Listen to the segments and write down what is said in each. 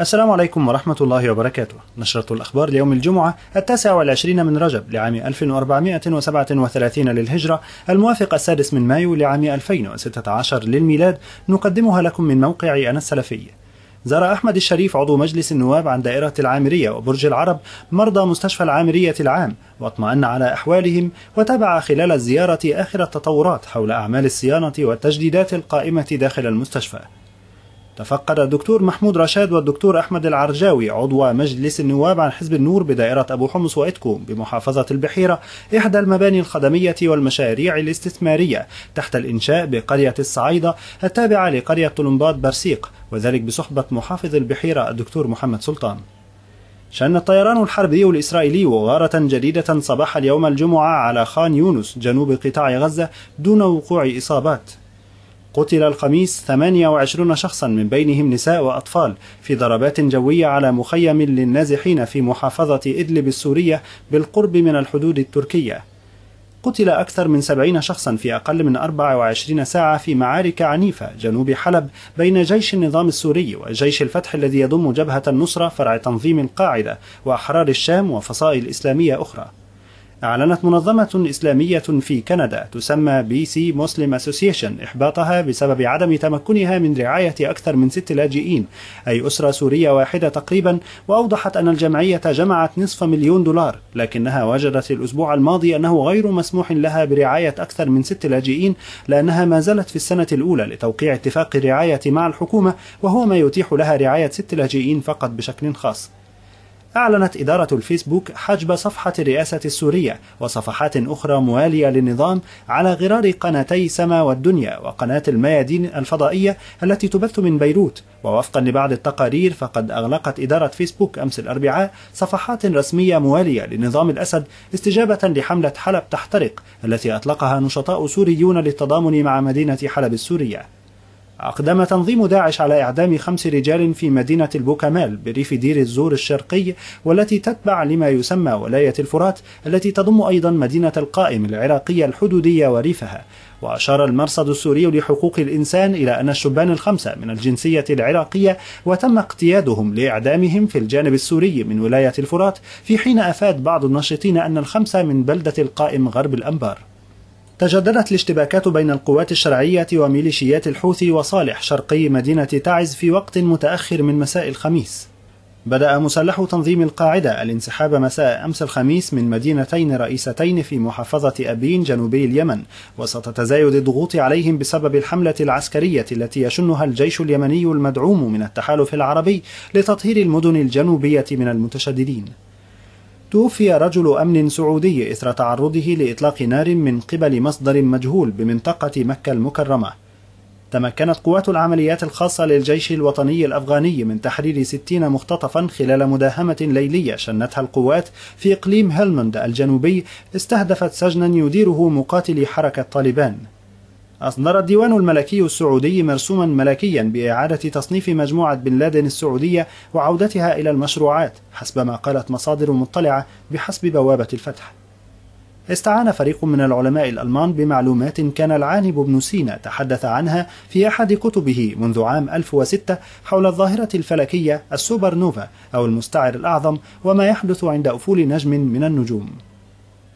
السلام عليكم ورحمة الله وبركاته نشرة الأخبار ليوم الجمعة التاسع والعشرين من رجب لعام 1437 للهجرة الموافق السادس من مايو لعام 2016 للميلاد نقدمها لكم من موقع أنا السلفي زار أحمد الشريف عضو مجلس النواب عن دائرة العامرية وبرج العرب مرضى مستشفى العامرية العام واطمأن على أحوالهم وتابع خلال الزيارة آخر التطورات حول أعمال الصيانة والتجديدات القائمة داخل المستشفى تفقد الدكتور محمود رشاد والدكتور أحمد العرجاوي عضو مجلس النواب عن حزب النور بدائرة أبو حمص وإتكو بمحافظة البحيرة إحدى المباني الخدمية والمشاريع الاستثمارية تحت الإنشاء بقرية الصعيدة التابعة لقرية طلمبات برسيق وذلك بصحبة محافظ البحيرة الدكتور محمد سلطان شن الطيران الحربي الإسرائيلي وغارة جديدة صباح اليوم الجمعة على خان يونس جنوب قطاع غزة دون وقوع إصابات قتل الخميس 28 شخصا من بينهم نساء وأطفال في ضربات جوية على مخيم للنازحين في محافظة إدلب السورية بالقرب من الحدود التركية قتل أكثر من 70 شخصا في أقل من 24 ساعة في معارك عنيفة جنوب حلب بين جيش النظام السوري وجيش الفتح الذي يضم جبهة النصرة فرع تنظيم القاعدة وأحرار الشام وفصائل إسلامية أخرى أعلنت منظمة إسلامية في كندا تسمى بي سي مسلم أسوسيشن إحباطها بسبب عدم تمكنها من رعاية أكثر من ست لاجئين أي أسرة سورية واحدة تقريبا وأوضحت أن الجمعية جمعت نصف مليون دولار لكنها وجدت الأسبوع الماضي أنه غير مسموح لها برعاية أكثر من ست لاجئين لأنها ما زالت في السنة الأولى لتوقيع اتفاق الرعاية مع الحكومة وهو ما يتيح لها رعاية ست لاجئين فقط بشكل خاص أعلنت إدارة الفيسبوك حجب صفحة الرئاسة السورية وصفحات أخرى موالية للنظام على غرار قناتي سما والدنيا وقناة الميادين الفضائية التي تبث من بيروت ووفقا لبعض التقارير فقد أغلقت إدارة فيسبوك أمس الأربعاء صفحات رسمية موالية لنظام الأسد استجابة لحملة حلب تحترق التي أطلقها نشطاء سوريون للتضامن مع مدينة حلب السورية أقدم تنظيم داعش على إعدام خمس رجال في مدينة البوكمال بريف دير الزور الشرقي والتي تتبع لما يسمى ولاية الفرات التي تضم أيضا مدينة القائم العراقية الحدودية وريفها وأشار المرصد السوري لحقوق الإنسان إلى أن الشبان الخمسة من الجنسية العراقية وتم اقتيادهم لإعدامهم في الجانب السوري من ولاية الفرات في حين أفاد بعض الناشطين أن الخمسة من بلدة القائم غرب الأنبار تجددت الاشتباكات بين القوات الشرعية وميليشيات الحوثي وصالح شرقي مدينة تعز في وقت متأخر من مساء الخميس. بدأ مسلح تنظيم القاعدة الانسحاب مساء أمس الخميس من مدينتين رئيستين في محافظة أبين جنوبي اليمن وسط تزايد الضغوط عليهم بسبب الحملة العسكرية التي يشنها الجيش اليمني المدعوم من التحالف العربي لتطهير المدن الجنوبية من المتشددين. توفي رجل أمن سعودي إثر تعرضه لإطلاق نار من قبل مصدر مجهول بمنطقة مكة المكرمة تمكنت قوات العمليات الخاصة للجيش الوطني الأفغاني من تحرير ستين مختطفا خلال مداهمة ليلية شنتها القوات في إقليم هلمند الجنوبي استهدفت سجنا يديره مقاتلي حركة طالبان أصدر الديوان الملكي السعودي مرسوما ملكيا بإعادة تصنيف مجموعة بن لادن السعودية وعودتها إلى المشروعات حسب ما قالت مصادر مطلعة بحسب بوابة الفتح استعان فريق من العلماء الألمان بمعلومات كان العانب بن سينا تحدث عنها في أحد كتبه منذ عام 1006 حول الظاهرة الفلكية السوبر نوفا أو المستعر الأعظم وما يحدث عند أفول نجم من النجوم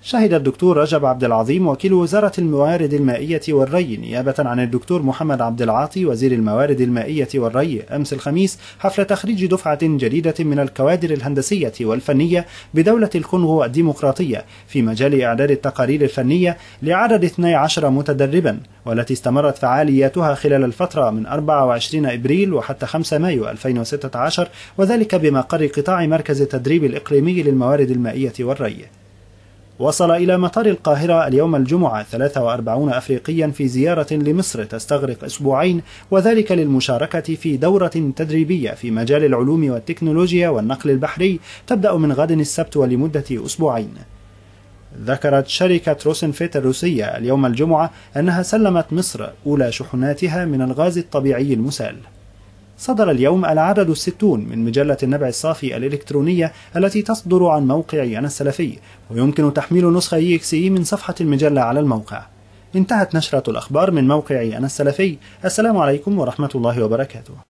شهد الدكتور رجب عبد العظيم وكيل وزارة الموارد المائية والري نيابة عن الدكتور محمد عبد العاطي وزير الموارد المائية والري أمس الخميس حفل تخريج دفعة جديدة من الكوادر الهندسية والفنية بدولة الكونغو الديمقراطية في مجال إعداد التقارير الفنية لعدد 12 متدربا والتي استمرت فعالياتها خلال الفترة من 24 إبريل وحتى 5 مايو 2016 وذلك بمقر قطاع مركز التدريب الإقليمي للموارد المائية والري وصل إلى مطار القاهرة اليوم الجمعة 43 أفريقيا في زيارة لمصر تستغرق أسبوعين وذلك للمشاركة في دورة تدريبية في مجال العلوم والتكنولوجيا والنقل البحري تبدأ من غد السبت ولمدة أسبوعين ذكرت شركة روسنفيت الروسية اليوم الجمعة أنها سلمت مصر أولى شحناتها من الغاز الطبيعي المسال صدر اليوم العدد الستون من مجلة النبع الصافي الإلكترونية التي تصدر عن موقع أنا السلفي ويمكن تحميل نسخة EXE e من صفحة المجلة على الموقع انتهت نشرة الأخبار من موقع أنا السلفي السلام عليكم ورحمة الله وبركاته